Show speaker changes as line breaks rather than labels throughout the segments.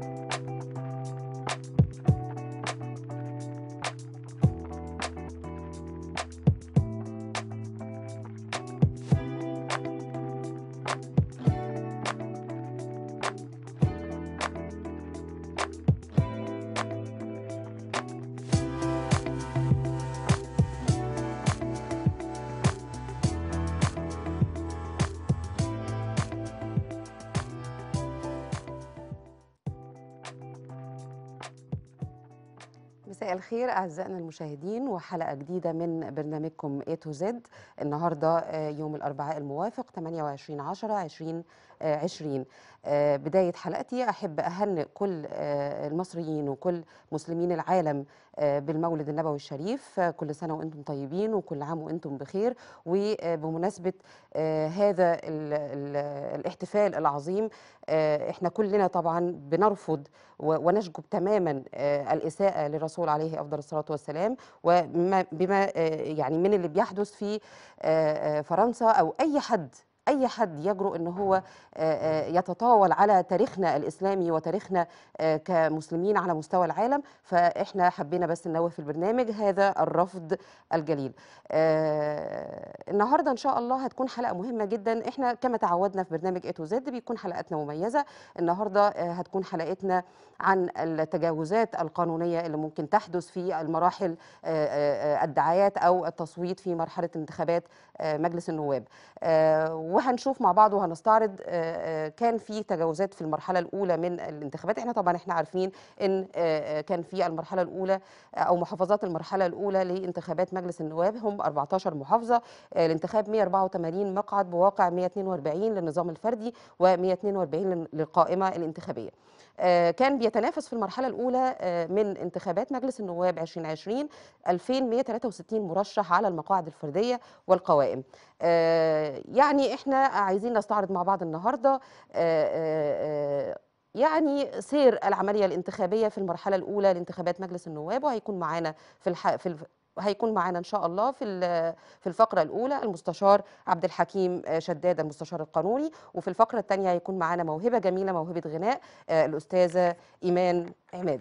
Thank you مساء الخير أعزائنا المشاهدين وحلقة جديدة من برنامجكم A to Z النهاردة آه، يوم الأربعاء الموافق 28 10 2020 آه، بداية حلقتي أحب أهنئ كل آه، المصريين وكل مسلمين العالم آه، بالمولد النبوي الشريف كل سنة وأنتم طيبين وكل عام وأنتم بخير وبمناسبة هذا الاحتفال العظيم احنا كلنا طبعا بنرفض ونشجب تماما الإساءة للرسول عليه أفضل الصلاة والسلام وبما يعني من اللي بيحدث في فرنسا أو أي حد أي حد يجرؤ أن هو آه، آه، يتطاول على تاريخنا الإسلامي وتاريخنا آه، كمسلمين على مستوى العالم فإحنا حبينا بس ننوه في البرنامج هذا الرفض الجليل النهاردة إن شاء الله هتكون حلقة مهمة جدا إحنا كما تعودنا في برنامج تو زد بيكون حلقتنا مميزة النهاردة هتكون حلقتنا عن التجاوزات القانونية اللي ممكن تحدث في المراحل الدعايات أو التصويت في مرحلة انتخابات آه، مجلس النواب آه، وهنشوف مع بعض وهنستعرض آه، كان في تجاوزات في المرحله الاولى من الانتخابات احنا طبعا احنا عارفين ان كان في المرحله الاولى او محافظات المرحله الاولى لانتخابات مجلس النواب هم 14 محافظه الانتخاب 184 مقعد بواقع 142 للنظام الفردي و 142 للقائمه الانتخابيه آه، كان بيتنافس في المرحله الاولى آه، من انتخابات مجلس النواب 2020 2163 مرشح على المقاعد الفرديه والقوائم آه، يعني احنا عايزين نستعرض مع بعض النهارده يعني سير العمليه الانتخابيه في المرحله الاولى لانتخابات مجلس النواب وهيكون معانا في الح... في وهيكون معانا ان شاء الله في في الفقره الاولى المستشار عبد الحكيم آه، شداد المستشار القانوني وفي الفقره الثانيه هيكون معانا موهبه جميله موهبه غناء آه، الاستاذه ايمان عماد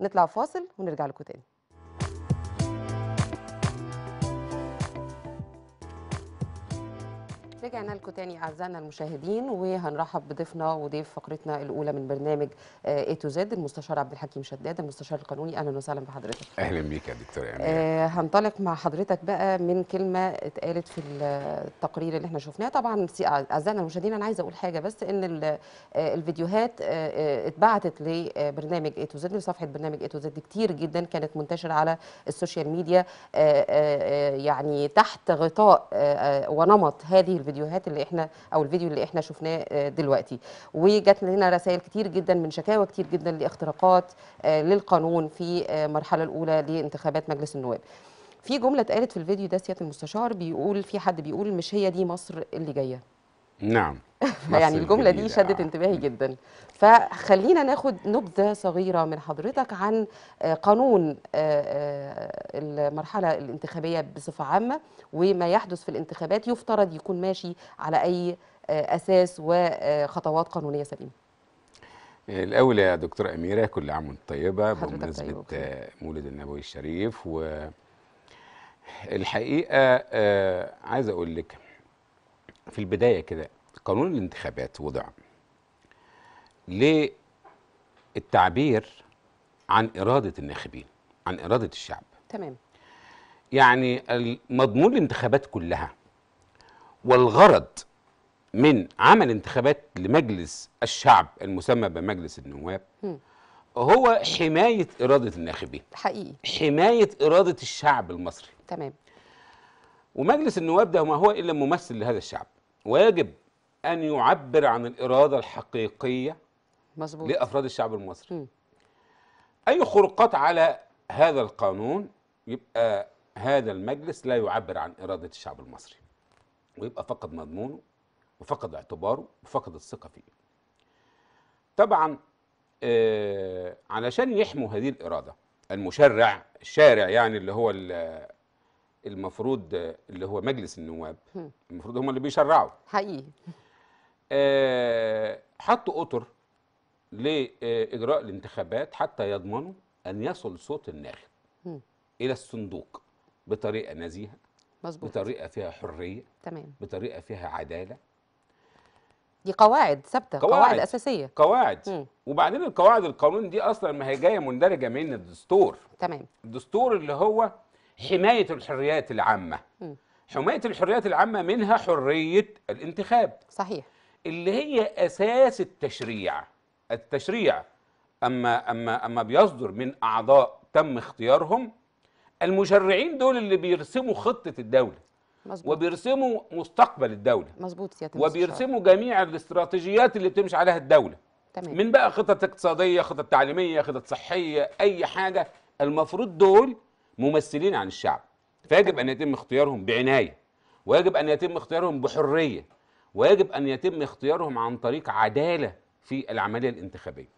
نطلع فاصل ونرجع لكم تاني رجعنا لكم تاني اعزائنا المشاهدين وهنرحب بضيفنا وضيف فقرتنا الاولى من برنامج اي تو زد المستشار عبد الحكيم شداد المستشار القانوني اهلا وسهلا بحضرتك
اهلا بيك يا دكتور امين آه
هنطلق مع حضرتك بقى من كلمه اتقالت في التقرير اللي احنا شفناه طبعا اعزائنا المشاهدين انا عايزه اقول حاجه بس ان آه، الفيديوهات آه، آه، اتبعتت لبرنامج اي تو زد لصفحه برنامج اي تو زد كتير جدا كانت منتشره على السوشيال ميديا آآ آآ يعني تحت غطاء ونمط هذه الفيديوهات الفيديوهات اللي احنا او الفيديو اللي احنا شفناه آه، دلوقتي وجات لنا رسائل كتير جدا من شكاوى كتير جدا لاختراقات آه، للقانون في آه، المرحله الاولى لانتخابات مجلس النواب في جمله اتقالت في الفيديو ده سياده المستشار بيقول في حد بيقول مش هي دي مصر اللي جايه
نعم يعني الجملة دي
شدت آه. انتباهي جدا فخلينا ناخد نبذة صغيرة من حضرتك عن آه، قانون آه، المرحلة الانتخابية بصفة عامة وما يحدث في الانتخابات يفترض يكون ماشي على أي أساس وخطوات قانونية سليمة
الأول يا دكتور أميرة كل عام وانت طيبة بمناسبة طيب، مولد النبوي الشريف و الحقيقة عايز أقول لك في البداية كده قانون الانتخابات وضع للتعبير عن إرادة الناخبين عن إرادة الشعب تمام يعني مضمون الانتخابات كلها والغرض من عمل انتخابات لمجلس الشعب المسمى بمجلس النواب هو حماية إرادة الناخبين حقيقي حماية إرادة الشعب المصري تمام ومجلس النواب ده ما هو إلا ممثل لهذا الشعب واجب أن يعبر عن الإرادة الحقيقية مظبوط لأفراد الشعب المصري م. أي خروقات على هذا القانون يبقى هذا المجلس لا يعبر عن إرادة الشعب المصري ويبقى فقد مضمونه وفقد اعتباره وفقد الثقة فيه طبعا آه علشان يحموا هذه الإرادة المشرع الشارع يعني اللي هو المفروض اللي هو مجلس النواب المفروض هم اللي بيشرعوا حقيقي آه حطوا اطر لاجراء الانتخابات حتى يضمنوا ان يصل صوت الناخب الى الصندوق بطريقه نزيهه مظبوط بطريقه فيها حريه تمام بطريقه فيها عداله
دي قواعد ثابته قواعد, قواعد اساسيه
قواعد مم. وبعدين القواعد القانون دي اصلا ما هي جايه مندرجه من الدستور تمام الدستور اللي هو حمايه الحريات العامه حمايه الحريات العامه منها حريه الانتخاب صحيح اللي هي اساس التشريع التشريع اما اما اما بيصدر من اعضاء تم اختيارهم المشرعين دول اللي بيرسموا خطه الدوله مزبوط. وبيرسموا مستقبل الدوله
مظبوط سياده وبيرسموا
جميع الاستراتيجيات اللي بتمشي عليها الدوله تمام. من بقى خطط اقتصاديه خطط تعليميه خطط صحيه اي حاجه المفروض دول ممثلين عن الشعب فيجب ان يتم اختيارهم بعنايه ويجب ان يتم اختيارهم بحريه ويجب ان يتم اختيارهم عن طريق عداله في العمليه الانتخابيه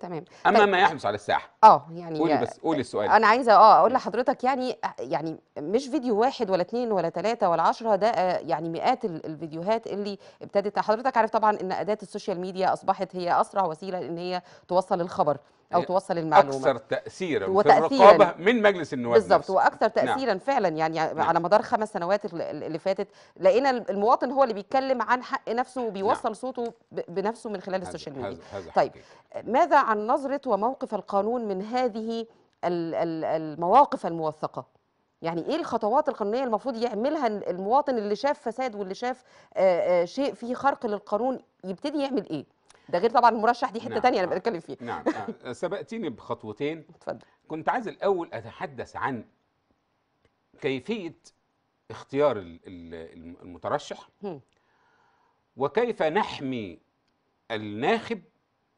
تمام اما طيب. ما يحدث على الساحه اه يعني قولي بس قولي آه، السؤال انا عايزه اه اقول لحضرتك يعني يعني مش فيديو واحد ولا اتنين ولا تلاته ولا عشرة ده آه، يعني مئات الفيديوهات اللي ابتدت حضرتك عارف طبعا ان اداه السوشيال ميديا اصبحت هي اسرع وسيله ان هي توصل الخبر
او إيه، توصل المعلومه اكثر تاثيرا وتأثيراً في الرقابه من مجلس النواب بالظبط واكثر نعم. تاثيرا
نعم. فعلا يعني نعم. على مدار خمس سنوات اللي فاتت لقينا المواطن هو اللي بيتكلم عن حق نفسه وبيوصل نعم. صوته بنفسه من خلال السوشيال ميديا طيب ماذا عن نظره وموقف القانون من هذه المواقف الموثقه يعني ايه الخطوات القانونيه المفروض يعملها المواطن اللي شاف فساد واللي شاف آه، آه، شيء فيه خرق للقانون يبتدي يعمل ايه ده غير طبعا المرشح دي حته نعم. تانية انا آه. بتكلم فيها نعم
آه. سبقتيني بخطوتين اتفضل كنت عايز الاول اتحدث عن كيفيه اختيار المترشح وكيف نحمي الناخب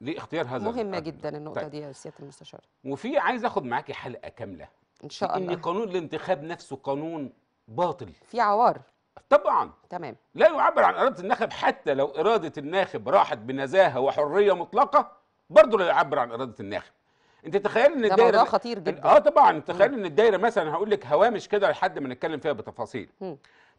لاختيار هذا مهمه جدا النقطه طيب.
دي يا سياده المستشار
وفي عايز اخد معاكي حلقه كامله ان شاء الله ان قانون الانتخاب نفسه قانون باطل في عوار طبعا تمام لا يعبر عن اراده الناخب حتى لو اراده الناخب راحت بنزاهه وحريه مطلقه برضه لا يعبر عن اراده الناخب انت تخيل ان الدايره ده خطير جدا اه طبعا تخيل ان الدايره مثلا هقول لك هوامش كده لحد ما نتكلم فيها بتفاصيل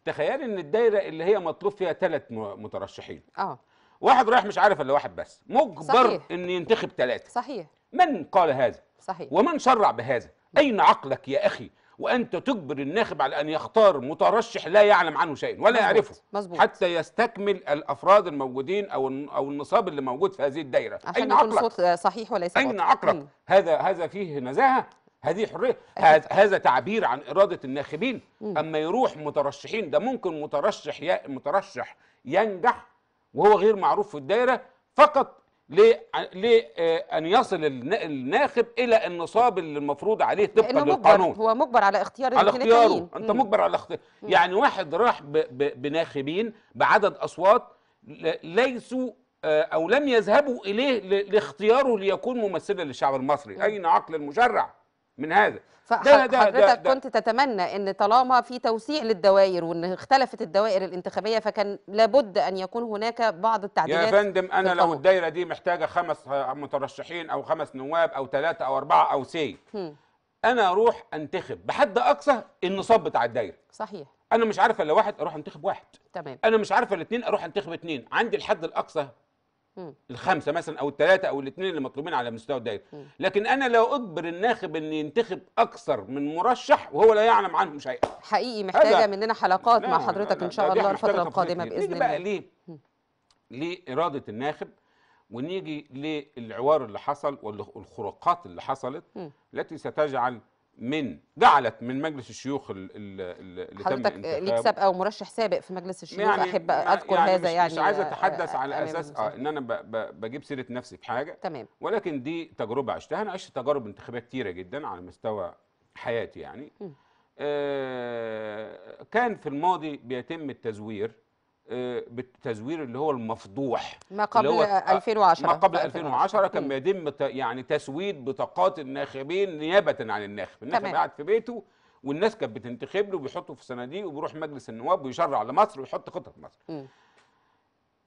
تخيل ان الدايره اللي هي مطلوب فيها ثلاث مترشحين اه واحد رايح مش عارف الا واحد بس مجبر صحيح. ان ينتخب ثلاثه صحيح من قال هذا صحيح ومن شرع بهذا اين عقلك يا اخي وانت تجبر الناخب على ان يختار مترشح لا يعلم عنه شيء ولا مزبوط. يعرفه مزبوط. حتى يستكمل الافراد الموجودين او او النصاب اللي موجود في هذه الدائره عشان اين يكون عقلك
صوت صحيح وليس اين
عقلك هذا هذا فيه نزاهه هذه حريه هذا تعبير عن اراده الناخبين مم. اما يروح مترشحين ده ممكن مترشح مترشح ينجح وهو غير معروف في الدائره فقط لأن آه، يصل الناخب إلى النصاب اللي المفروض عليه طبقا للقانون مجبر
هو مجبر على اختيار على اختياره أنت
مجبر على اختيار مم. يعني واحد راح ب ب بناخبين بعدد أصوات ليسوا آه، أو لم يذهبوا إليه لاختياره ليكون ممثلا للشعب المصري مم. أين عقل المشرع؟ من هذا ده ده حضرتك ده كنت
تتمنى ان طالما في توسيع للدوائر وان اختلفت الدوائر الانتخابيه فكان لابد ان يكون هناك بعض التعديلات يا
فندم انا لو الدايره دي محتاجه خمس مترشحين او خمس نواب او ثلاثه او اربعه او سي انا اروح انتخب بحد اقصى النصاب بتاع الدايره صحيح انا مش عارفه الا واحد اروح انتخب واحد تمام انا مش عارفه الاثنين اروح انتخب اثنين عندي الحد الاقصى م. الخمسه مثلا او الثلاثه او الاثنين اللي مطلوبين على مستوى الدائره لكن انا لو اجبر الناخب ان ينتخب اكثر من مرشح وهو لا يعلم عنهم شيء
حقيقي محتاجه مننا حلقات مع حضرتك ان شاء الله الفتره القادمه باذن الله
نيجي بقى ليه لاراده الناخب ونيجي للعوار اللي حصل والخروقات اللي حصلت م. التي ستجعل من جعلت من مجلس الشيوخ اللي حضرتك ليك سابق
او مرشح سابق في مجلس الشيوخ يعني احب اذكر يعني هذا مش يعني مش عايز اتحدث آه، على آه، آه، اساس اه ان
انا بجيب سيره نفسي في حاجه تمام ولكن دي تجربه عشتها انا عشت تجارب انتخابيه كتيره جدا على مستوى حياتي يعني آه كان في الماضي بيتم التزوير بالتزوير اللي هو المفضوح ما قبل هو 2010 آه، ما قبل 2010 كان يتم يعني تسويد بطاقات الناخبين نيابه عن الناخب الناخب قاعد في بيته والناس كانت بتنتخب له وبيحطه في صناديق وبيروح مجلس النواب ويشرع لمصر ويحط خطه في مصر م.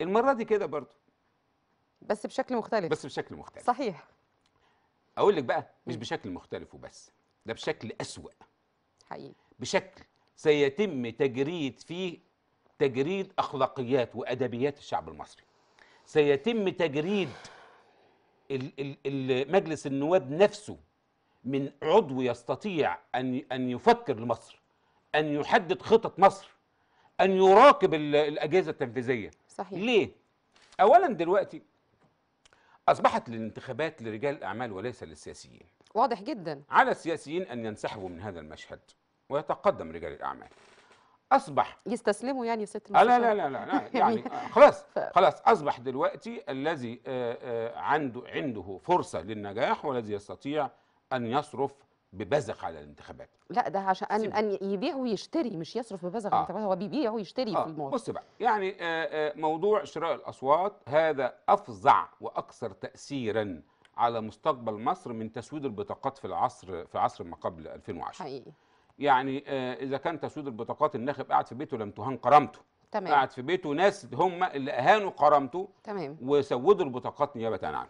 المره دي كده برضه بس بشكل مختلف بس بشكل مختلف صحيح اقول لك بقى مش بشكل مختلف وبس ده بشكل اسوا حقيقي بشكل سيتم تجريد فيه تجريد اخلاقيات وادبيات الشعب المصري سيتم تجريد مجلس النواب نفسه من عضو يستطيع ان ان يفكر لمصر ان يحدد خطط مصر ان يراقب الاجهزه التنفيذيه صحيح ليه اولا دلوقتي اصبحت الانتخابات لرجال الاعمال وليس للسياسيين واضح جدا على السياسيين ان ينسحبوا من هذا المشهد ويتقدم رجال الاعمال اصبح
يستسلموا يعني ست آه، لا لا لا لا يعني, يعني
خلاص خلاص اصبح دلوقتي الذي آه، آه، عنده عنده فرصه للنجاح والذي يستطيع ان يصرف ببذخ على الانتخابات
لا ده عشان ان يبيع ويشتري مش يصرف ببذخ آه. الانتخابات هو بيبيع ويشتري آه. في الموضوع بص بقى
يعني موضوع شراء الاصوات هذا افظع واكثر تاثيرا على مستقبل مصر من تسويد البطاقات في العصر في عصر ما قبل 2010 حقيقي يعني آه، اذا كان تسويد البطاقات الناخب قاعد في بيته لم تهان كرامته تمام قاعد في بيته ناس هم اللي اهانوا كرامته تمام وسودوا البطاقات نيابه عنه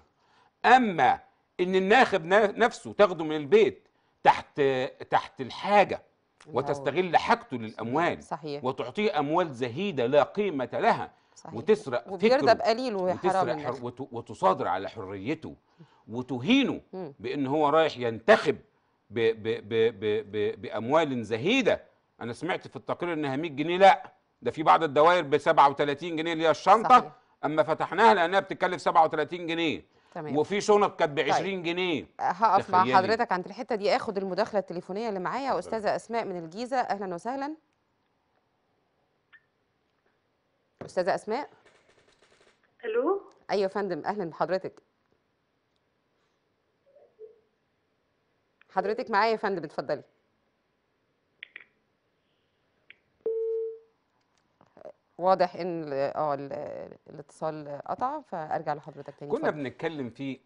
اما ان الناخب نفسه تاخده من البيت تحت تحت الحاجه وتستغل حاجته للاموال صحيح وتعطيه اموال زهيده لا قيمه لها صحيح. وتسرق وبيرضى بقليله وتسرق حر... يعني. وتصادر على حريته وتهينه بان هو رايح ينتخب باموال زهيده انا سمعت في التقرير انها 100 جنيه لا ده في بعض الدوائر ب 37 جنيه اللي هي الشنطه صحيح. اما فتحناها لانها بتتكلف 37 جنيه تمام. وفي شنط كانت ب 20 طيب. جنيه هقف مع حضرتك
عند الحته دي اخد المداخله التليفونيه اللي معايا استاذه اسماء من الجيزه اهلا وسهلا استاذه اسماء الو ايوه يا فندم اهلا بحضرتك حضرتك معايا يا فندم اتفضلي واضح ان اه الاتصال قطع فارجع لحضرتك تاني كنا فضل.
بنتكلم في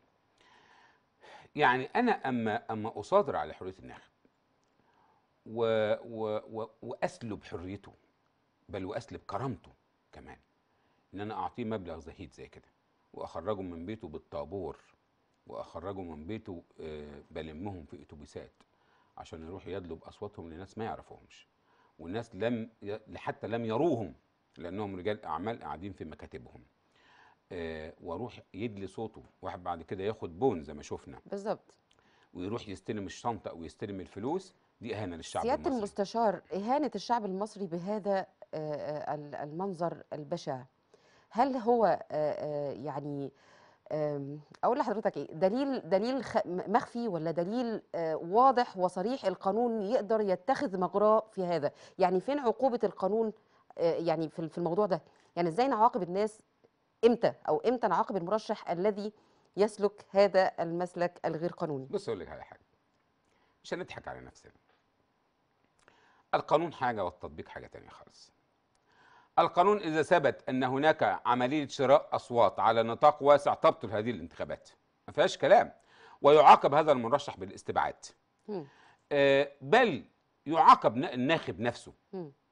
يعني انا اما اما اصادر على حريه الناخب و و و واسلب حريته بل واسلب كرامته كمان ان انا اعطيه مبلغ زهيد زي كده واخرجه من بيته بالطابور واخرجه من بيته آه، بلمهم في اتوبيسات عشان يروح يدلب اصواتهم لناس ما يعرفوهمش والناس لم حتى لم يروهم لانهم رجال اعمال قاعدين في مكاتبهم آه، واروح يدلي صوته واحد بعد كده ياخد بون زي ما شفنا بالظبط ويروح يستلم الشنطه او يستلم الفلوس دي اهانه للشعب سياده المصري.
المستشار اهانه الشعب المصري بهذا آه، المنظر البشع هل هو يعني اقول لحضرتك ايه دليل دليل مخفي ولا دليل آه، واضح وصريح القانون يقدر يتخذ مجراه في هذا يعني فين عقوبه القانون آه، يعني في الموضوع ده يعني ازاي نعاقب الناس امتى او امتى نعاقب المرشح الذي يسلك هذا المسلك
الغير قانوني بص اقول لك على حاجه عشان نضحك على نفسنا القانون حاجه والتطبيق حاجه تانية خالص القانون إذا ثبت أن هناك عملية شراء أصوات على نطاق واسع تبطل هذه الانتخابات ما فيهاش كلام ويعاقب هذا المرشح بالاستبعاد آه، بل يعاقب الناخب نفسه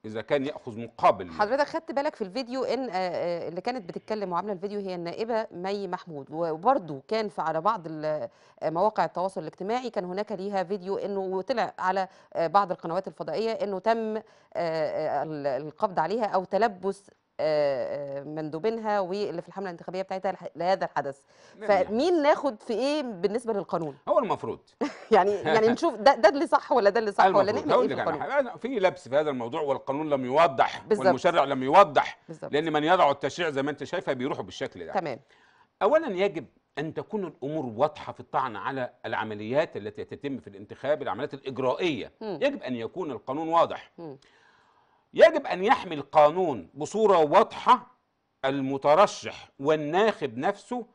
اذا كان ياخذ مقابل حضرتك
خدت بالك في الفيديو ان آه، آه، اللي كانت بتتكلم وعامله الفيديو هي النائبه مي محمود وبرده كان في على بعض آه، مواقع التواصل الاجتماعي كان هناك ليها فيديو انه وطلع على بعض القنوات الفضائيه انه تم القبض عليها او تلبس آه، آه، مندوبينها واللي في الحمله الانتخابيه بتاعتها لهذا الحدث فمين ناخد في ايه بالنسبه للقانون
هو المفروض يعني يعني نشوف
ده ده اللي صح ولا ده اللي صح ولا نعمل ايه في القانون
في لبس في هذا الموضوع والقانون لم يوضح بالزبط. والمشرع لم يوضح بالزبط. لان من يضع التشريع زي ما انت شايفه بيروحوا بالشكل ده تمام اولا يجب أن تكون الأمور واضحة في الطعن على العمليات التي تتم في الانتخاب العمليات الإجرائية م. يجب أن يكون القانون واضح م. يجب أن يحمي القانون بصورة واضحة المترشح والناخب نفسه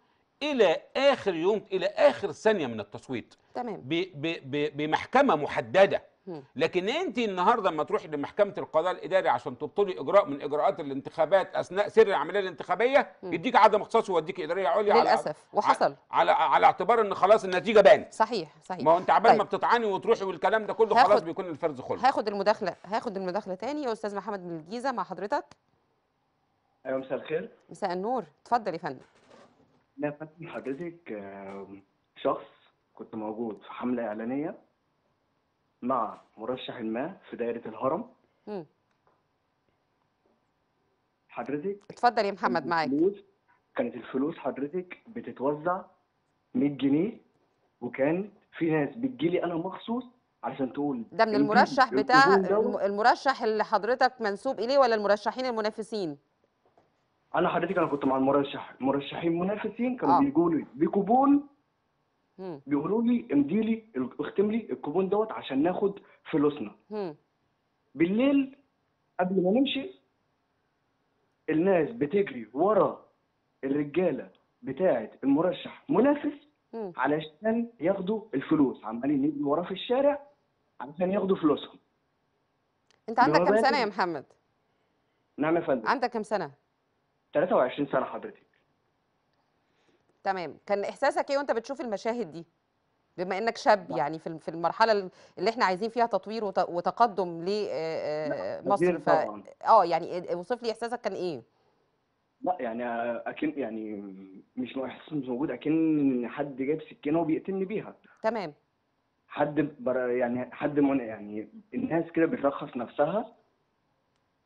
إلى آخر يوم إلى آخر ثانية من التصويت تمام. بمحكمة محددة لكن انت النهارده لما تروحي لمحكمه القضاء الاداري عشان تبطلي اجراء من اجراءات الانتخابات اثناء سر العمليه الانتخابيه يديك عدم اختصاص ويديك اداريه عليا للاسف وحصل على على اعتبار ان خلاص النتيجه بانت
صحيح صحيح ما هو انت عبال طيب. ما بتطعني
وتروحي والكلام ده كله خلاص بيكون الفرز خلص
هاخد المداخله هاخد المداخله تاني يا استاذ محمد من الجيزه مع حضرتك
ايوه مساء الخير مساء
النور اتفضل يا فندم
لا فندم حضرتك شخص كنت موجود في حمله اعلانيه مع مرشح ما في دائره الهرم حضرتك
اتفضل يا محمد معاك
كانت الفلوس حضرتك بتتوزع 100 جنيه وكان في ناس بتجيلي انا مخصوص علشان تقول ده من المرشح بتاع
المرشح اللي حضرتك منسوب اليه ولا المرشحين المنافسين؟
انا حضرتك انا كنت مع المرشح المرشحين منافسين كانوا آه. بيقولوا بكوبون بيقولوا لي امضي لي اختم لي الكوبون دوت عشان ناخد فلوسنا بالليل قبل ما نمشي الناس بتجري ورا الرجاله بتاعه المرشح منافس علشان ياخدوا الفلوس عمالين يجري وراه في الشارع علشان ياخدوا فلوسهم
انت عندك كام سنه يا محمد
نعم يا فندم عندك كام سنه 23 سنه حضرتك
تمام كان احساسك ايه وانت بتشوف المشاهد دي بما انك شاب لا. يعني في المرحله اللي احنا عايزين فيها تطوير وتقدم لمصر ف... اه يعني وصف لي احساسك كان ايه
لا يعني اكن يعني مش احساس مش موجود اكن حد جايب سكينه وبيقتلني بيها تمام حد بر... يعني حد من... يعني الناس كده بترخص نفسها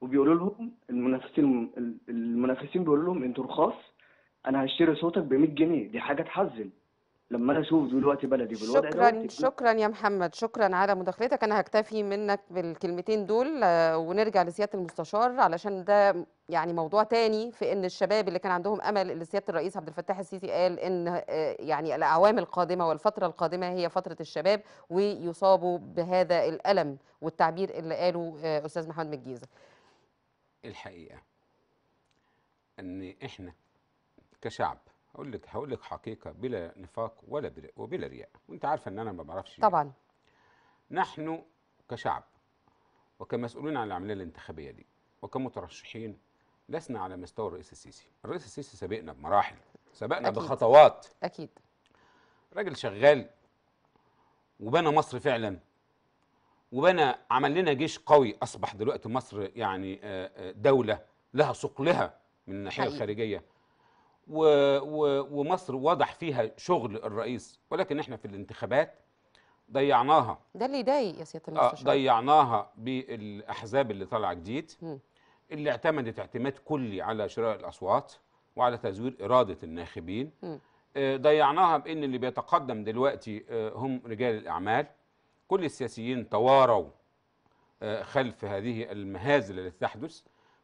وبيقولوا لهم المنافسين المنافسين بيقولوا لهم انتوا رخاص انا هشتري صوتك ب 100 جنيه دي حاجه تحزن لما انا اشوف دلوقتي بلدي بالوضع شكرا دلوقتي شكرا
يا محمد شكرا على مداخلتك انا هكتفي منك بالكلمتين دول آه، ونرجع لسياده المستشار علشان ده يعني موضوع تاني في ان الشباب اللي كان عندهم امل اللي سياده الرئيس عبد الفتاح السيسي قال ان آه، يعني الاعوام القادمه والفتره القادمه هي فتره الشباب ويصابوا بهذا الالم والتعبير اللي قاله آه، استاذ محمد من الجيزه
الحقيقه ان احنا كشعب اقول لك هقول لك حقيقه بلا نفاق ولا بلا وبلا رياء وانت عارفه ان انا ما بعرفش طبعا نحن كشعب وكمسؤولين عن العمليه الانتخابيه دي وكمترشحين لسنا على مستوى الرئيس السيسي الرئيس السيسي سبقنا بمراحل سبقنا أكيد. بخطوات اكيد راجل شغال وبنى مصر فعلا وبنى عمل لنا جيش قوي اصبح دلوقتي مصر يعني آه، آه، دوله لها ثقلها من الناحيه الخارجيه و و ومصر واضح فيها شغل الرئيس ولكن احنا في الانتخابات ضيعناها
ده اللي يضايق يا سياده المستشار آه،
ضيعناها بالاحزاب اللي طالعه جديد م. اللي اعتمدت اعتماد كلي على شراء الاصوات وعلى تزوير اراده الناخبين م. آه، ضيعناها بان اللي بيتقدم دلوقتي آه، هم رجال الاعمال كل السياسيين تواروا خلف هذه المهازل التي تحدث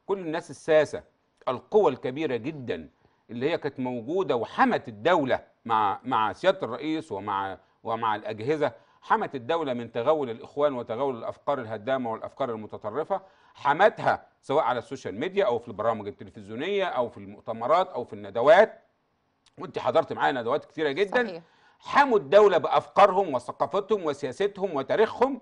كل الناس الساسه القوى الكبيره جدا اللي هي كانت موجوده وحمت الدوله مع مع سياده الرئيس ومع ومع الاجهزه حمت الدوله من تغول الاخوان وتغول الافكار الهدامه والافكار المتطرفه حمتها سواء على السوشيال ميديا او في البرامج التلفزيونيه او في المؤتمرات او في الندوات وانت حضرت معايا ندوات كثيره جدا صحيح. حموا الدوله بافكارهم وثقافتهم وسياستهم وتاريخهم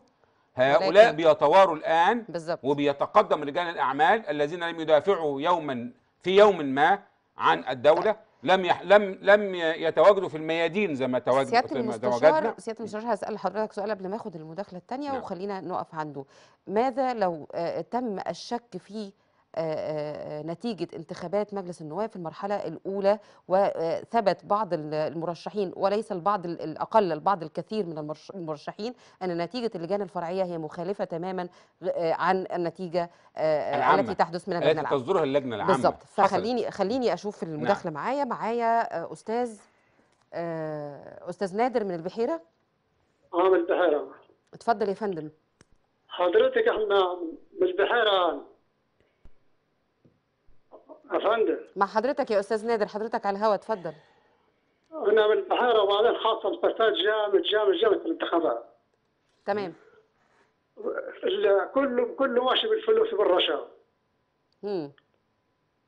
هؤلاء بيتواروا الان بالزبط. وبيتقدم رجال الاعمال الذين لم يدافعوا يوما في يوم ما عن أه، الدوله لم يح... لم لم يتواجدوا في الميادين زي ما تواجدوا سياده المستشار
سياده المستشار هسال حضرتك سؤال قبل ما اخد المداخله الثانيه نعم. وخلينا نقف عنده ماذا لو آه، آه، تم الشك في آه، آه، نتيجة انتخابات مجلس النواب في المرحلة الأولى وثبت بعض المرشحين وليس البعض الأقل البعض الكثير من المرشحين أن نتيجة اللجان الفرعية هي مخالفة تماما آه، عن النتيجة العامة. التي تحدث من اللجنة العامة تصدرها اللجنة العامة بالظبط فخليني خليني أشوف المداخلة نعم. معايا معايا أستاذ أستاذ نادر من البحيرة
اه من البحيرة
اتفضل يا فندم
حضرتك احنا من البحيرة افندم فندم
مع حضرتك يا استاذ نادر حضرتك على الهوا اتفضل
انا من البحيره وبعدين خاصه فساد جامد جامد جامد في الانتخابات
تمام كله كله
ماشي بالفلوس وبالرشاوى امم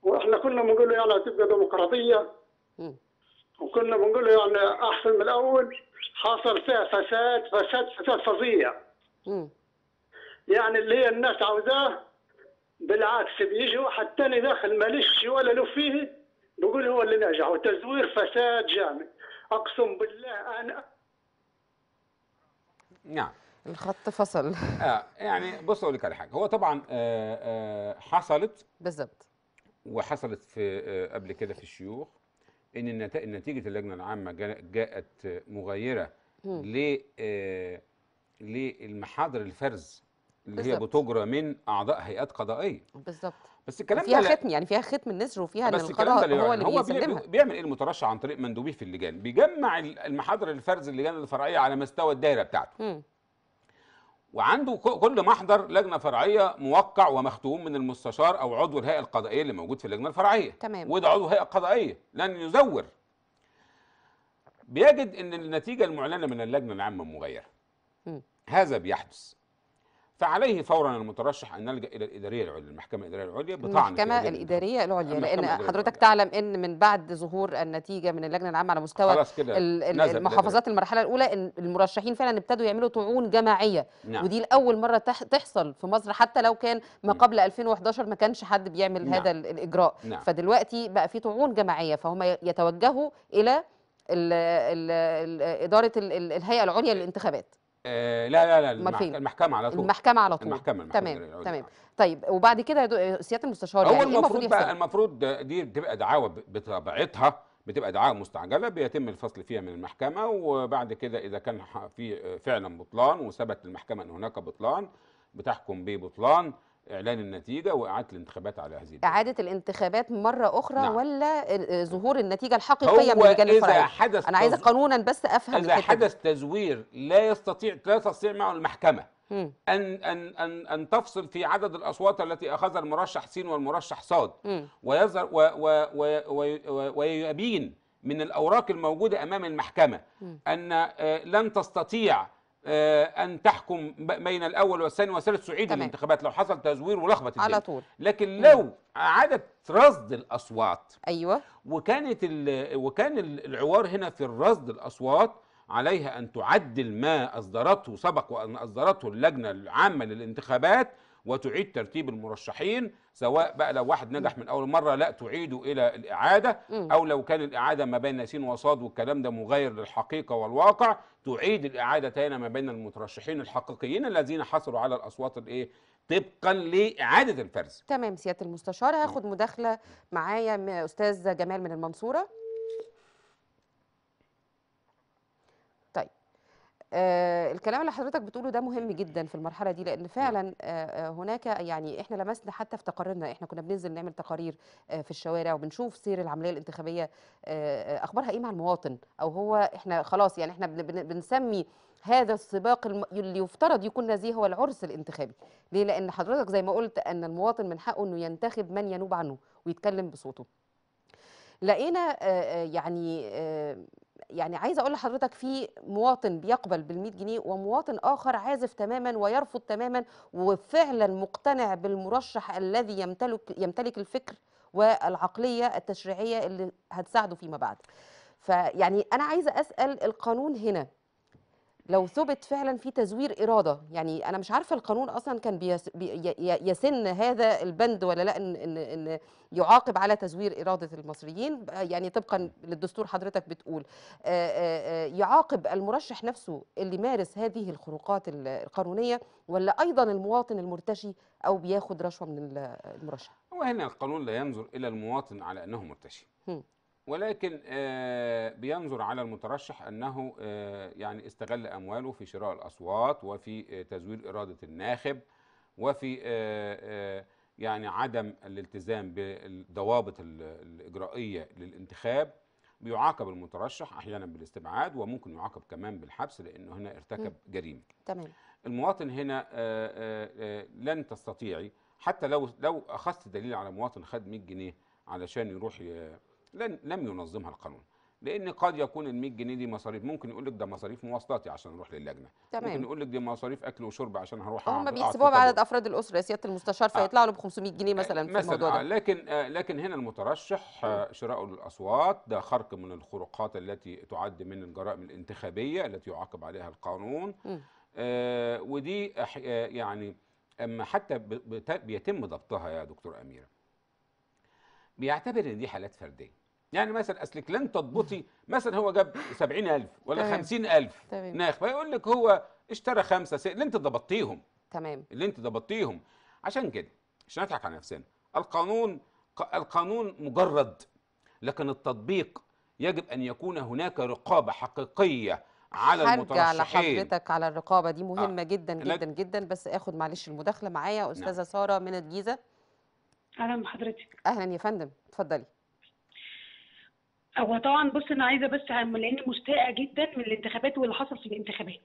واحنا كنا بنقول له يعني تبقى ديمقراطيه امم وكنا بنقول له يعني احسن من الاول حصل فيها فساد فساد فساد فظيع يعني اللي هي الناس عاوزاه بالعكس بيجوا حتى انا داخل ماليش ولا لو فيه بقول هو اللي نجح وتزوير فساد جامد اقسم بالله انا
نعم الخط فصل اه يعني بص اقول لك على حاجه هو طبعا آآ آه، آآ آه، حصلت بالظبط وحصلت في آه، قبل كده في الشيوخ ان نتيجه اللجنه العامه جاءت مغيره ل للمحاضر الفرز اللي هي بتجرى من اعضاء هيئات قضائيه بالظبط بس الكلام فيها ده
ختم يعني فيها ختم النسر وفيها ان القضاء هو اللي هو بيسلمها
بيعمل ايه المترشح عن طريق مندوبيه في اللجان بيجمع المحاضر الفرز اللجان الفرعيه على مستوى الدائره بتاعته م. وعنده كل محضر لجنه فرعيه موقع ومختوم من المستشار او عضو الهيئه القضائيه اللي موجود في اللجنه الفرعيه تمام وده عضو هيئه قضائيه لن يزور بيجد ان النتيجه المعلنه من اللجنه العامه مغيره هذا بيحدث فعليه فورا المترشح ان نلجا الى الاداريه العليا المحكمه الاداريه العليا بطعن المحكمه الاداريه
العليا لان حضرتك تعلم ان من بعد ظهور النتيجه من اللجنه العامه على مستوى المحافظات المرحله الاولى ان المرشحين فعلا ابتدوا يعملوا طعون جماعيه نعم. ودي لاول مره تحصل في مصر حتى لو كان ما نعم. قبل 2011 ما كانش حد بيعمل نعم. هذا الاجراء نعم. فدلوقتي بقى في طعون جماعيه فهم يتوجهوا الى الـ الـ الـ اداره الهيئه العليا إيه. للانتخابات
آه، لا لا لا المحكمة, المحكمة على طول المحكمة على طول المحكمة, المحكمة تمام تمام
طيب وبعد كده سيادة المستشار هو يعني إيه المفروض إيه بقى
المفروض دي بتبقى دعاوى بطبيعتها بتبقى دعاوى مستعجلة بيتم الفصل فيها من المحكمة وبعد كده إذا كان في فعلا بطلان وثبت المحكمة أن هناك بطلان بتحكم ببطلان اعلان النتيجه واعاده الانتخابات على هذه الدولة.
اعاده الانتخابات مره اخرى نعم. ولا آه، آه، ظهور النتيجه الحقيقيه من لجان الفرعيه حدث انا عايزه قانونا بس افهم اذا حدث
تزوير لا يستطيع لا تستطيع معه المحكمه ان ان ان ان تفصل في عدد الاصوات التي اخذها المرشح س والمرشح ص ويظهر ويبين من الاوراق الموجوده امام المحكمه ان آه، لن تستطيع آه، ان تحكم بين الاول والثاني والثالث تعيد الانتخابات لو حصل تزوير ولخبط على طول لكن لو عادت رصد الاصوات ايوه وكانت وكان العوار هنا في الرصد الاصوات عليها ان تعدل ما اصدرته سبق وان اصدرته اللجنه العامه للانتخابات وتعيد ترتيب المرشحين سواء بقى لو واحد نجح من اول مره لا تعيده الى الاعاده او لو كان الاعاده ما بين ناسين وصاد والكلام ده مغاير للحقيقه والواقع تعيد الإعادة تاني ما بين المترشحين الحقيقيين الذين حصلوا على الأصوات الإيه طبقا لإعادة الفرز
تمام سيادة المستشار هاخد مداخلة معايا أستاذ جمال من المنصورة آه الكلام اللي حضرتك بتقوله ده مهم جدا في المرحله دي لان فعلا آه،, آه هناك يعني احنا لمسنا حتى في تقاريرنا احنا كنا بننزل نعمل تقارير آه في الشوارع وبنشوف سير العمليه الانتخابيه آه, آه، اخبارها ايه مع المواطن او هو احنا خلاص يعني احنا بنسمي هذا السباق اللي يفترض يكون نزيه هو العرس الانتخابي ليه لان حضرتك زي ما قلت ان المواطن من حقه انه ينتخب من ينوب عنه ويتكلم بصوته لقينا آه، يعني يعني عايزه اقول لحضرتك في مواطن بيقبل بال100 جنيه ومواطن اخر عازف تماما ويرفض تماما وفعلا مقتنع بالمرشح الذي يمتلك يمتلك الفكر والعقليه التشريعيه اللي هتساعده فيما بعد فيعني انا عايزه اسال القانون هنا لو ثبت فعلا في تزوير اراده يعني انا مش عارفه القانون اصلا كان بيسن يسن هذا البند ولا لا ان ان ان يعاقب على تزوير اراده المصريين يعني طبقا للدستور حضرتك بتقول يعاقب المرشح نفسه اللي مارس هذه الخروقات القانونيه ولا ايضا المواطن المرتشي او بياخد رشوه من المرشح؟
هو هنا القانون لا ينظر الى المواطن على انه مرتشي. ولكن آه، بينظر على المترشح أنه آه، يعني استغل أمواله في شراء الأصوات وفي آه، تزوير إرادة الناخب وفي يعني عدم الالتزام بالضوابط الإجرائية للانتخاب بيعاقب المترشح احيانا بالاستبعاد وممكن يعاقب كمان بالحبس لانه هنا ارتكب جريمه تمام المواطن هنا لن تستطيعي حتى لو لو اخذت دليل على مواطن خد 100 جنيه علشان يروح لن لم ينظمها القانون لان قد يكون ال 100 جنيه دي مصاريف ممكن يقول لك ده مصاريف مواصلاتي عشان اروح للجنه تمام. ممكن يقول لك دي مصاريف اكل وشرب عشان هروح هم بيحسبوها بعدد
افراد الاسره يا سياده المستشار آه. فيطلع له ب 500 جنيه مثلا, آه، مثلاً في الموضوع ده آه،
لكن لكن هنا المترشح شراء الاصوات ده خرق من الخروقات التي تعد من الجرائم الانتخابيه التي يعاقب عليها القانون آه ودي يعني اما حتى بيتم ضبطها يا دكتور اميره بيعتبر ان دي حالات فرديه يعني مثلا اصلك لن تضبطي مثلا هو جاب 70000 ولا 50000 ناخ فيقول لك هو اشترى خمسه سي... اللي انت ضبطتيهم تمام اللي انت ضبطتيهم عشان كده مش نضحك على نفسنا القانون القانون مجرد لكن التطبيق يجب ان يكون هناك رقابه حقيقيه على المترشحين على حضرتك
على الرقابه دي مهمه آه. جدا جدا لك... جدا بس اخد معلش المداخله معايا استاذه نعم. ساره من الجيزه اهلا بحضرتك اهلا يا فندم اتفضلي هو طبعا بص انا عايزه بس لاني مشتاقه جدا من الانتخابات واللي حصل في الانتخابات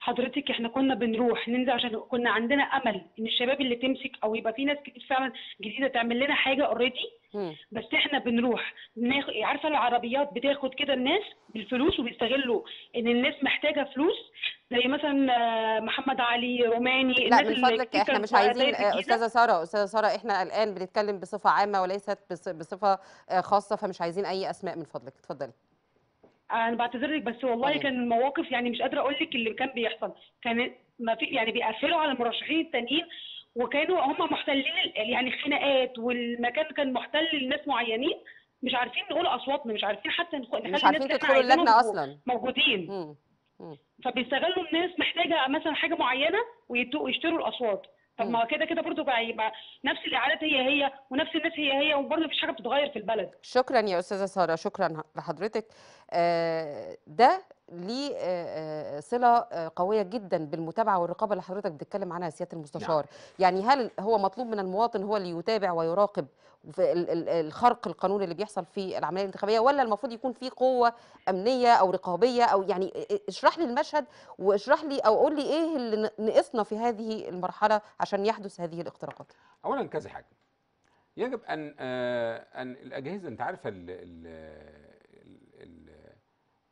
حضرتك احنا كنا بنروح ننزل عشان كنا عندنا امل ان الشباب اللي تمسك او يبقى في ناس كتير فعلا جديده تعمل لنا حاجه اوريدي بس احنا بنروح ناخ... عارفه العربيات بتاخد كده الناس بالفلوس وبيستغلوا ان الناس محتاجه فلوس زي مثلا آه، محمد علي روماني لا من فضلك احنا مش عايزين آه، استاذه ساره استاذه ساره احنا الان بنتكلم بصفه عامه وليست بصفه آه، خاصه فمش عايزين اي اسماء من فضلك اتفضلي انا بعتذر لك بس والله كان المواقف يعني مش قادره اقول لك اللي كان بيحصل كان ما في يعني بيقفلوا على المرشحين التانيين وكانوا هم محتلين يعني خناقات والمكان كان محتل لناس معينين مش عارفين نقول اصواتنا مش عارفين حتى نخلي مش عارفين تدخلوا اللجنه اصلا موجودين مم. فبيستغلوا الناس محتاجه مثلا حاجه معينه ويشتروا الاصوات طب ما كده كده برضه بقى يبقى نفس الاعادات هي هي ونفس الناس هي هي وبرضه مفيش حاجه بتتغير في البلد شكرا يا استاذه ساره شكرا لحضرتك آه، ده ليه آه، آه، صله آه، قويه جدا بالمتابعه والرقابه اللي حضرتك بتتكلم عنها سياده المستشار نعم. يعني هل هو مطلوب من المواطن هو اللي يتابع ويراقب الخرق القانوني اللي بيحصل في العمليه الانتخابيه ولا المفروض يكون في قوه امنيه او رقابيه او يعني اشرح لي المشهد واشرح لي او قول لي ايه اللي نقصنا في هذه المرحله عشان يحدث هذه
الاختراقات اولا كذا حاجه يجب ان ان الاجهزه انت عارفه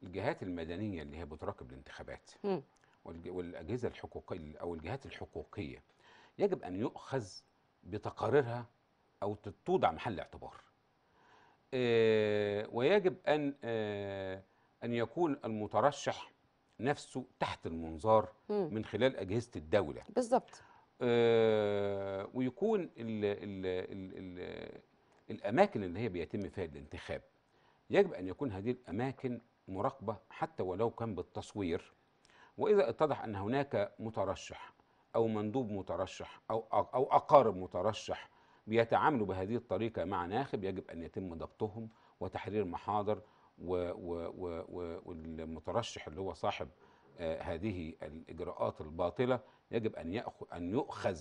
الجهات المدنيه اللي هي بتراقب الانتخابات والاجهزه الحقوقيه او الجهات الحقوقيه يجب ان يؤخذ بتقاريرها او توضع محل اعتبار آه، ويجب ان آه، ان يكون المترشح نفسه تحت المنظار من خلال اجهزه الدوله بالظبط آه، ويكون ويكون الـ ال ال ال الاماكن اللي هي بيتم فيها الانتخاب يجب ان يكون هذه الاماكن مراقبة حتى ولو كان بالتصوير وإذا اتضح أن هناك مترشح أو مندوب مترشح أو أو أقارب مترشح بيتعاملوا بهذه الطريقة مع ناخب يجب أن يتم ضبطهم وتحرير محاضر والمترشح اللي هو صاحب آه، هذه الإجراءات الباطلة يجب أن يأخذ أن يؤخذ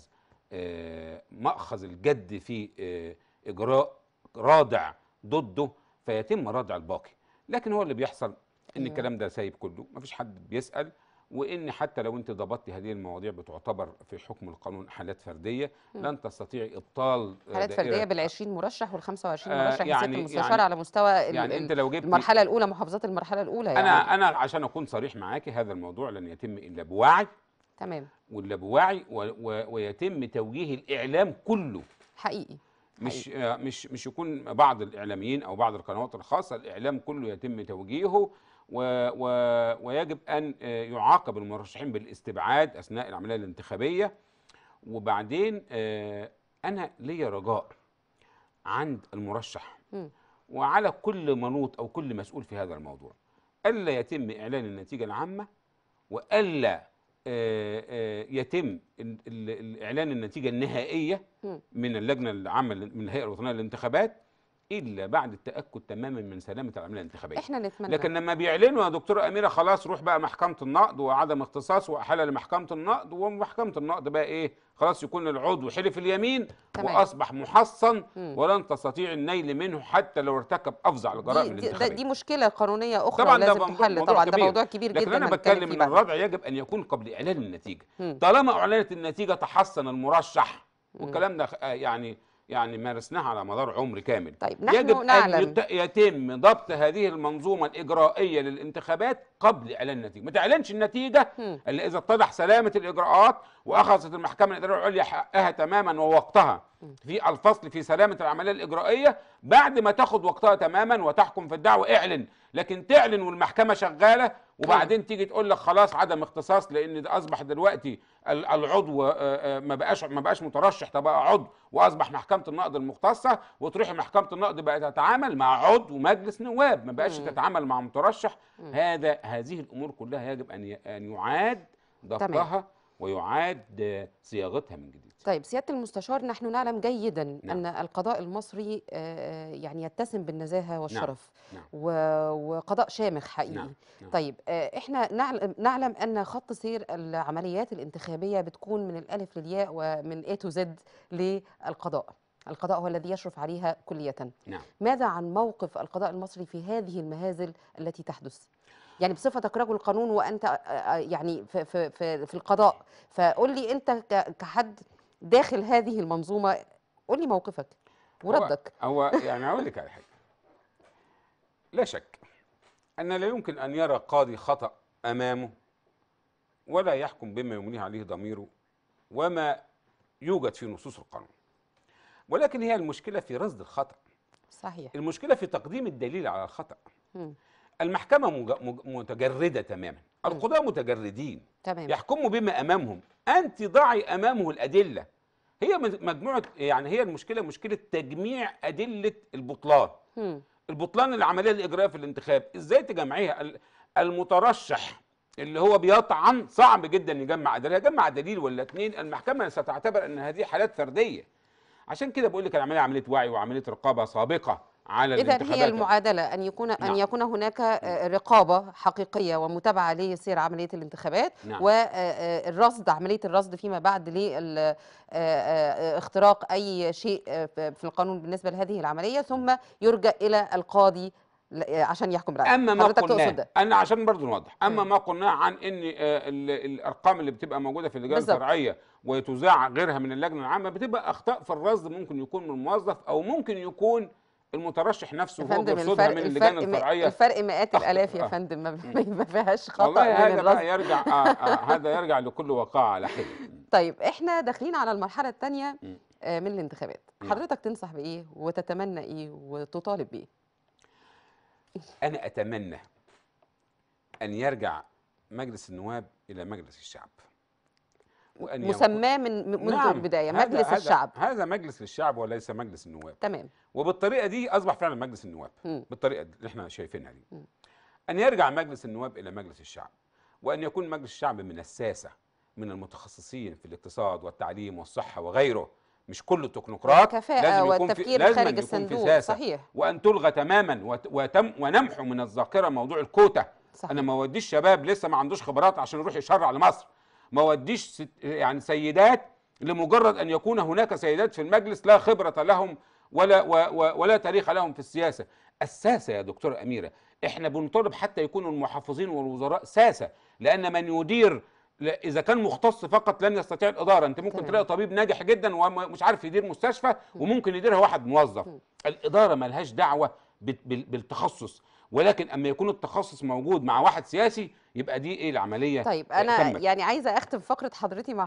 آه، مأخذ الجد في آه، إجراء رادع ضده فيتم ردع الباقي لكن هو اللي بيحصل ان أيوة. الكلام ده سايب كله مفيش حد بيسال وان حتى لو انت ضبطتي هذه المواضيع بتعتبر في حكم القانون حالات فرديه لن تستطيعي ابطال آه، حالات فرديه بال
20 مرشح وال 25 آه، مرشح آه يعني المستشار يعني على مستوى يعني انت لو جبت المرحله الاولى محافظات المرحله الاولى يعني انا
انا عشان اكون صريح معاكي هذا الموضوع لن يتم الا بوعي تمام ولا بوعي ويتم توجيه الاعلام كله حقيقي مش آه، مش مش يكون بعض الاعلاميين او بعض القنوات الخاصه الاعلام كله يتم توجيهه و و ويجب ان آه، يعاقب المرشحين بالاستبعاد اثناء العمليه الانتخابيه وبعدين آه، انا ليا رجاء عند المرشح وعلى كل منوط او كل مسؤول في هذا الموضوع الا يتم اعلان النتيجه العامه والا آه، آه، يتم اعلان النتيجه النهائيه من اللجنه العامه من الهيئه الوطنيه للانتخابات الا بعد التاكد تماما من سلامه العمليه الانتخابيه احنا نتمنى لكن لما بيعلنوا يا دكتوره اميره خلاص روح بقى محكمه النقد وعدم اختصاص واحاله لمحكمه النقد ومحكمه النقد بقى ايه خلاص يكون العضو حلف اليمين تمام. واصبح محصن مم. ولن تستطيع النيل منه حتى لو ارتكب افظع الجرائم الانتخابيه دي, دي
مشكله قانونيه اخرى طبعا لازم تحل طبعا ده موضوع كبير لكن جدا لكن انا بتكلم ان الردع
يجب ان يكون قبل اعلان النتيجه مم. طالما اعلنت النتيجه تحصن المرشح والكلام ده يعني يعني مارسناها على مدار عمر كامل طيب نحن يجب نعلم. أن يتم ضبط هذه المنظومة الإجرائية للانتخابات قبل إعلان النتيجة ما تعلنش النتيجة إلا إذا اتضح سلامة الإجراءات وأخذت المحكمة الإدارية العليا حقها تماما ووقتها في الفصل في سلامه العمليه الاجرائيه بعد ما تاخد وقتها تماما وتحكم في الدعوه اعلن لكن تعلن والمحكمه شغاله وبعدين تيجي تقول لك خلاص عدم اختصاص لان ده اصبح دلوقتي العضو آه، آه، ما بقاش ما بقاش مترشح تبقى بقى عضو واصبح محكمه النقد المختصه وتروح محكمه النقد بقت تتعامل مع عضو مجلس نواب ما بقاش تتعامل مع مترشح هذا هذه الامور كلها يجب ان ان يعاد ضبطها ويعاد صياغتها من جديد
طيب سياده المستشار نحن نعلم جيدا نعم. ان القضاء المصري آه، آه، يعني يتسم بالنزاهه نعم، والشرف نعم. نعم. وقضاء شامخ حقيقي نعم. نعم. طيب آه، احنا نعلم نعلم ان خط سير العمليات الانتخابيه بتكون من الالف للياء ومن اي تو زد للقضاء القضاء هو الذي يشرف عليها كليه نعم. ماذا عن موقف القضاء المصري في هذه المهازل التي تحدث يعني بصفتك رجل قانون وانت يعني في في في القضاء فقول لي انت كحد داخل هذه المنظومه قول لي موقفك وردك
هو, هو يعني اقول لك على حاجه لا شك ان لا يمكن ان يرى قاضي خطا امامه ولا يحكم بما يمنيه عليه ضميره وما يوجد في نصوص القانون ولكن هي المشكله في رصد الخطا صحيح المشكله في تقديم الدليل على الخطا م. المحكمه متجرده تماما القضاه متجردين تمام. يحكموا بما امامهم انت ضعي امامه الادله هي مجموعه يعني هي المشكله مشكله تجميع ادله البطلان م. البطلان العمليه الاجرائيه في الانتخاب ازاي تجمعيها المترشح اللي هو بيطعن صعب جدا يجمع دليل يجمع دليل ولا اتنين المحكمه ستعتبر ان هذه حالات فرديه عشان كده بقول لك العمليه عمليه وعي وعمليه رقابه سابقه على إذا هي المعادلة
أن يكون نعم. أن يكون هناك آه، رقابة حقيقية ومتابعة لسير عملية الانتخابات نعم. والرصد آه، آه، عملية الرصد فيما بعد لاختراق أي شيء في القانون بالنسبة لهذه العملية ثم يرجع إلى القاضي عشان يحكم رأيه اما ما قلناه إيه؟
انا عشان برضو نوضح اما ما قلناه عن ان الارقام اللي بتبقى موجوده في اللجان الشرعيه وتذاع غيرها من اللجنه العامه بتبقى اخطاء في الرصد ممكن يكون من الموظف او ممكن يكون المترشح نفسه هو بيرصدها من اللجان الفرعيه الفرق
مئات الالاف يا آه. فندم ما فيهاش خطا والله هذا بقى يرجع آه آه هذا
يرجع لكل وقاعه على حين
طيب احنا داخلين على المرحله الثانيه آه، من الانتخابات نعم. حضرتك تنصح بايه وتتمنى ايه وتطالب بايه
انا اتمنى ان يرجع مجلس النواب الى مجلس الشعب مسماه
من منذ نعم البدايه مجلس هذا الشعب
هذا مجلس للشعب وليس مجلس النواب تمام وبالطريقه دي اصبح فعلا مجلس النواب م. بالطريقه اللي احنا شايفينها دي م. ان يرجع مجلس النواب الى مجلس الشعب وان يكون مجلس الشعب من الساسه من المتخصصين في الاقتصاد والتعليم والصحه وغيره مش كل تكنوقراط لازم يكون في لازم خارج الصندوق في ساسة صحيح وان تلغى تماما وتم ونمحو من الذاكره موضوع الكوتا صحيح. انا ما وديش شباب لسه ما عندوش خبرات عشان يروح يشرع لمصر ما وديش يعني سيدات لمجرد أن يكون هناك سيدات في المجلس لا خبرة لهم ولا, ولا تاريخ لهم في السياسة الساسة يا دكتور أميرة احنا بنطلب حتى يكون المحافظين والوزراء ساسة لأن من يدير إذا كان مختص فقط لن يستطيع الإدارة أنت ممكن تلاقي طبيب ناجح جدا ومش عارف يدير مستشفى وممكن يديرها واحد موظف الإدارة ملهاش دعوة بالتخصص ولكن اما يكون التخصص موجود مع واحد سياسي يبقى دي ايه العمليه طيب انا تمت. يعني
عايزه اختم فقره حضرتي مع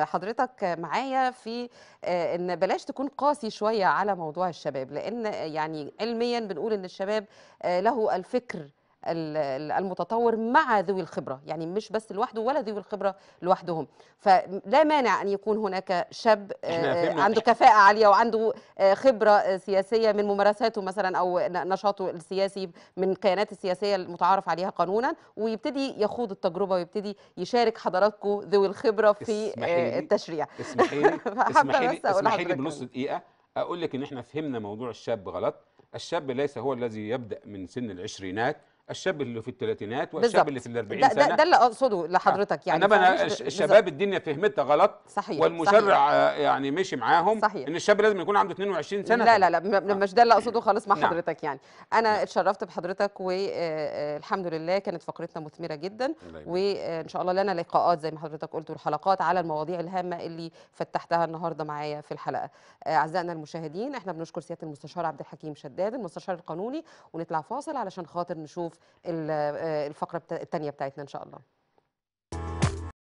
حضرتك معايا في آه، ان بلاش تكون قاسي شويه على موضوع الشباب لان يعني علميا بنقول ان الشباب آه، له الفكر المتطور مع ذوي الخبرة يعني مش بس لوحده ولا ذوي الخبرة لوحدهم فلا مانع أن يكون هناك شاب آه، عنده كفاءة عالية وعنده آه، خبرة سياسية من ممارساته مثلا أو نشاطه السياسي من الكيانات السياسية المتعارف عليها قانونا ويبتدي يخوض التجربة ويبتدي يشارك حضراتكم ذوي الخبرة في آه، التشريع اسمحيلي اسمحيلي اسمحي بنص
دقيقة أقول لك إن إحنا فهمنا موضوع الشاب غلط الشاب ليس هو الذي يبدأ من سن العشرينات الشاب اللي في الثلاثينات والشاب اللي في الأربعين سنه ده, ده اللي
اقصده لحضرتك يعني انما انا الشباب
الدنيا فهمتها غلط صحيح والمشرع صحيح. يعني مشي معاهم صحيح. ان الشاب لازم يكون عنده 22 سنه لا لا لا
آه. مش ده اللي اقصده خالص مع نعم. حضرتك يعني انا نعم. اتشرفت بحضرتك والحمد آه، آه، لله كانت فقرتنا مثمره جدا وان شاء الله لنا لقاءات زي ما حضرتك قلت والحلقات على المواضيع الهامه اللي فتحتها النهارده معايا في الحلقه آه، اعزائنا المشاهدين احنا بنشكر سياده المستشار عبد الحكيم شداد المستشار القانوني ونطلع فاصل علشان خاطر نشوف آه، الفقره الثانيه بتاعتنا ان شاء الله